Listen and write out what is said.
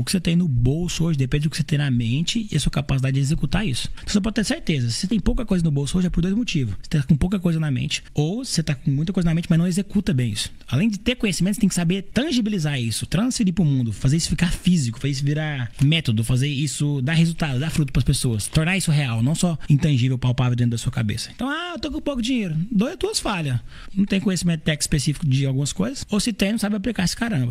O que você tem no bolso hoje depende do que você tem na mente e a sua capacidade de executar isso. Então, você pode ter certeza, se você tem pouca coisa no bolso hoje é por dois motivos. Você está com pouca coisa na mente, ou você está com muita coisa na mente, mas não executa bem isso. Além de ter conhecimento, você tem que saber tangibilizar isso, transferir para o mundo, fazer isso ficar físico, fazer isso virar método, fazer isso dar resultado, dar fruto para as pessoas, tornar isso real, não só intangível, palpável dentro da sua cabeça. Então, ah, eu tô com pouco dinheiro. Dois, tuas falhas. Não tem conhecimento técnico específico de algumas coisas, ou se tem, não sabe aplicar esse caramba.